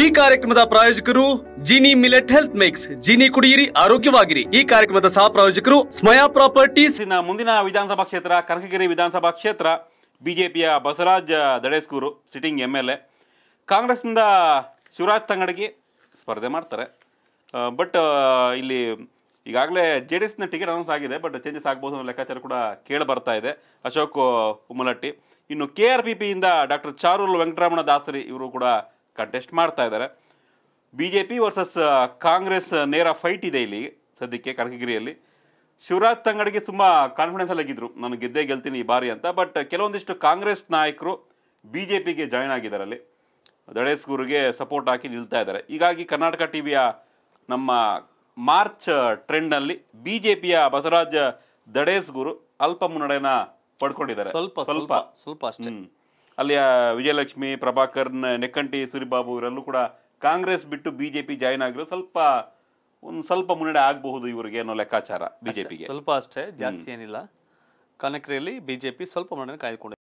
ಈ ಕಾರ್ಯಕ್ರಮದ ಪ್ರಾಯೋಜಕರು Gini millet health mix Gini ಕುಡಿಯಿರಿ ಆರೋಗ್ಯವಾಗಿರಿ ಈ ಕಾರ್ಯಕ್ರಮದ ಸಹ ಪ್ರಾಯೋಜಕರು ಸ್ಮಯಾ ಪ್ರಾಪರ್ಟೀಸ್ ಮುಂದಿನ ವಿಧಾನಸಭಾ ಕ್ಷೇತ್ರ ಕನಕಗಿರಿ ವಿಧಾನಸಭಾ ಕ್ಷೇತ್ರ ಬಿಜೆಪಿಯ Basavaraj Dadesugur sitting M L A ಕಾಂಗ್ರೆಸ್ನಿಂದ ಶಿವರಾಜ್ ತಂಗಡಗಿ ಸ್ಪರ್ಧೆ ಮಾಡ್ತಾರೆ ಬಟ್ ಇಲ್ಲಿ ಈಗಾಗಲೇ ಜೆ ಡಿ ಎಸ್ನ ಟಿಕೆಟ್ ಅನೌನ್ಸ್ ಆಗಿದೆ ಬಟ್ ಚೇಂಜಸ್ ಆಗ್ಬೋದು ಅನ್ನೋ ಲೆಕ್ಕಾಚಾರ ಕೂಡ ಕೇಳಿ ಬರ್ತಾ ಇದೆ ಅಶೋಕ್ ಉಮ್ಮಲಟ್ಟಿ ಇನ್ನು ಕೆ ಆರ್ ಪಿ ಪಿಯಿಂದ ಡಾಕ್ಟರ್ ಚಾರೂಲ್ ವೆಂಕಟರಮಣ ದಾಸರಿ ಇವರು ಕೂಡ ಕಂಟೆಸ್ಟ್ ಮಾಡ್ತಾ ಇದ್ದಾರೆ B J P versus Congress ನೇರ ಫೈಟ್ ಇದೆ ಇಲ್ಲಿ ಸದ್ಯಕ್ಕೆ ಕನಕಗಿರಿಯಲ್ಲಿ ಶಿವರಾಜ್ ತಂಗಡಿಗೆ ತುಂಬ ಕಾನ್ಫಿಡೆನ್ಸ್ ಆಗಿದ್ರು ನಾನು ಗೆದ್ದೇ ಗೆಲ್ತೀನಿ ಈ ಬಾರಿ ಅಂತ ಬಟ್ ಕೆಲವೊಂದಿಷ್ಟು ಕಾಂಗ್ರೆಸ್ ನಾಯಕರು ಬಿ ಜೆ ಪಿಗೆ ಜಾಯ್ನ್ ಆಗಿದ್ದಾರೆ ದಡೇಶ್ ಗುರುಗೆ ಸಪೋರ್ಟ್ ಹಾಕಿ ನಿಲ್ತಾ ಇದ್ದಾರೆ ಹೀಗಾಗಿ ಕರ್ನಾಟಕ ಟಿ ವಿಯ ನಮ್ಮ ಮಾರ್ಚ್ ಟ್ರೆಂಡ್ನಲ್ಲಿ ಬಿ ಜೆ ಪಿಯ ಬಸವರಾಜ್ ದಡೇಶ್ ಗುರು ಅಲ್ಪ ಮುನ್ನಡೆನ ಪಡ್ಕೊಂಡಿದ್ದಾರೆ ಸ್ವಲ್ಪ ಸ್ವಲ್ಪ ಸ್ವಲ್ಪ ಅಷ್ಟೇ ಅಲ್ಲಿಯ ವಿಜಯಲಕ್ಷ್ಮಿ ಪ್ರಭಾಕರ್ ನೆಕ್ಕಂಟಿ ಸೂರಿಬಾಬು ಇವರೆಲ್ಲೂ ಕೂಡ ಕಾಂಗ್ರೆಸ್ ಬಿಟ್ಟು ಬಿಜೆಪಿ ಜಾಯ್ನ್ ಆಗಿರೋ ಸ್ವಲ್ಪ ಒಂದು ಸ್ವಲ್ಪ ಮುನ್ನಡೆ ಆಗಬಹುದು ಇವರಿಗೆ ಅನ್ನೋ ಲೆಕ್ಕಾಚಾರ ಬಿಜೆಪಿಗೆ ಸ್ವಲ್ಪ ಅಷ್ಟೇ ಜಾಸ್ತಿ ಏನಿಲ್ಲ ಕನಕರೆಯಲ್ಲಿ ಬಿಜೆಪಿ ಸ್ವಲ್ಪ ಮುನ್ನಡೆ ಕಾಯ್ದುಕೊಂಡಿದೆ